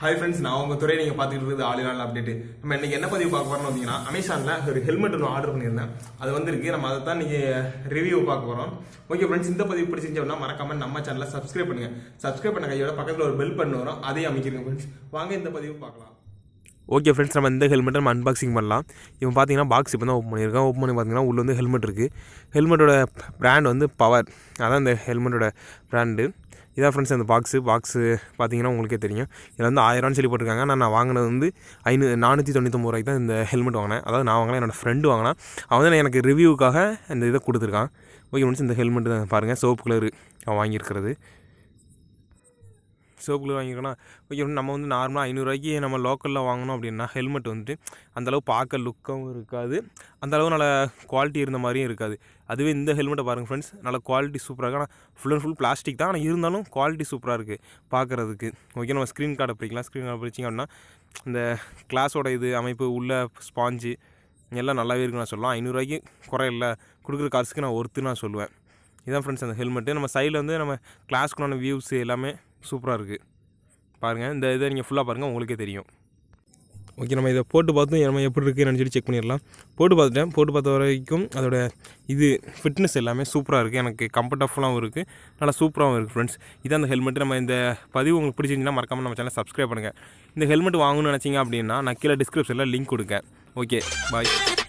hi friends நான் உங்கள் துறை நீங்கள் பார்த்துட்டு இருக்குது ஆளிலான அப்டேட் நம்ம இன்றைக்கி என்ன பதிவு பார்க்க போகிறோம்னு பார்த்தீங்கன்னா அமேசானில் ஒரு ஹெல்மெட் ஒன்று ஆர்டர் பண்ணியிருந்தேன் அது வந்துருக்கு நம்ம அதை தான் நீங்கள் ரிவ்யூ பார்க்க போகிறோம் ஓகே ஃப்ரெண்ட்ஸ் இந்த பதிவு பிடிச்சி அப்படின்னா மறக்காம நம்ம சேனலை சப்ஸ்கிரைப் பண்ணுங்கள் சப்ஸ்கிரைப் பண்ண கையோட பக்கத்தில் ஒரு பெல் பண்ண வரும் அதையும் அமைக்கிறீங்க ஃப்ரெண்ட்ஸ் வாங்க இந்த பதிவு பார்க்கலாம் ஓகே ஃப்ரெண்ட்ஸ் நம்ம இந்த ஹெல்மெட்டை நம்ம அன்பாக்சிங் பண்ணலாம் இவன் பார்த்தீங்கன்னா பாக்ஸ் இப்போ தான் ஓப்பன் பண்ணியிருக்கேன் ஓப்பன் பண்ணி பார்த்தீங்கன்னா உள்ளே வந்து ஹெல்மெட் இருக்குது ஹெல்மெட்டோட ப்ராண்ட் வந்து பவர் அதான் இந்த ஹெல்மெட்டோட ப்ராண்டு இதான் ஃப்ரெண்ட்ஸ் அந்த பாக்ஸு பாக்ஸு பார்த்தீங்கன்னா உங்களுக்கே தெரியும் இதில் வந்து ஆயிரம்னு சொல்லி போட்டிருக்காங்க நான் நான் வாங்கினது வந்து ஐநூ நானூற்றி தொண்ணூத்தொம்பது ரூபாய்க்கு தான் இந்த ஹெல்மெட் வாங்கினேன் அதாவது நான் வாங்கினா என்னோடய ஃப்ரெண்டு வாங்கினா அவன் தான் எனக்கு ரிவ்யூக்காக இந்த இதை கொடுத்துருக்கான் ஓகே ஃப்ரெண்ட்ஸ் இந்த ஹெல்மெட் தான் பாருங்கள் சோப்பு கலர் அவன் வாங்கியிருக்கிறது சிவப்பு வாங்கிக்கணும் வாங்கியிருக்கோன்னா நம்ம வந்து நார்மலாக ஐநூறுரூவாய்க்கு நம்ம லோக்கலில் வாங்கினோம் அப்படின்னா ஹெல்மெட் வந்துட்டு அந்தளவு பார்க்க லுக்காகவும் இருக்காது அந்தளவு நல்ல குவாலிட்டி இருந்த மாதிரியும் இருக்காது அதுவே இந்த ஹெல்மெட்டை பாருங்கள் ஃப்ரெண்ட்ஸ் நல்ல குவாலிட்டி சூப்பராக இருக்கும் ஆனால் ஃபுல் அண்ட் ஃபுல் பிளாஸ்டிக் தான் ஆனால் இருந்தாலும் குவாலிட்டி சூப்பராக இருக்குது பார்க்குறதுக்கு ஓகே நம்ம ஸ்க்ரீன் கார்டை பிடிக்கலாம் ஸ்க்ரீன் கார்டு பிடிச்சிங்க அப்படின்னா இந்த கிளாஸோட இது அமைப்பு உள்ள ஸ்பாஞ்சு எல்லாம் நல்லாவே இருக்குன்னு நான் சொல்லலாம் ஐநூறுரூவாய்க்கு குறையில கொடுக்குற காசுக்கு நான் ஒருத்து நான் சொல்லுவேன் இதான் ஃப்ரெண்ட்ஸ் அந்த ஹெல்மெட்டு நம்ம சைடில் வந்து நம்ம கிளாஸ்க்குள்ளான வியூஸ் எல்லாமே சூப்பராக இருக்குது பாருங்கள் இந்த இதை நீங்கள் ஃபுல்லாக பாருங்கள் உங்களுக்கே தெரியும் ஓகே நம்ம இதை போட்டு பார்த்து நம்ம எப்படி இருக்குது நினச்சிட்டு செக் பண்ணிடலாம் போட்டு பார்த்துட்டேன் போட்டு பார்த்த வரைக்கும் அதோட இது ஃபிட்னஸ் எல்லாமே சூப்பராக இருக்குது எனக்கு கம்ஃபர்டபுளாகவும் இருக்குது நல்லா சூப்பராகவும் இருக்குது ஃப்ரெண்ட்ஸ் இதான் அந்த ஹெல்மெட் நம்ம இந்த பதிவு உங்களுக்கு பிடிச்சிருந்துச்சுன்னா மறக்காமல் நம்ம சேனல் சப்ஸ்கிரைப் பண்ணுங்கள் இந்த ஹெல்மெட் வாங்கணும்னு நினச்சிங்க அப்படின்னா நான் கீழே டிஸ்கிரிப்ஷனில் லிங்க் கொடுக்கேன் ஓகே பாய்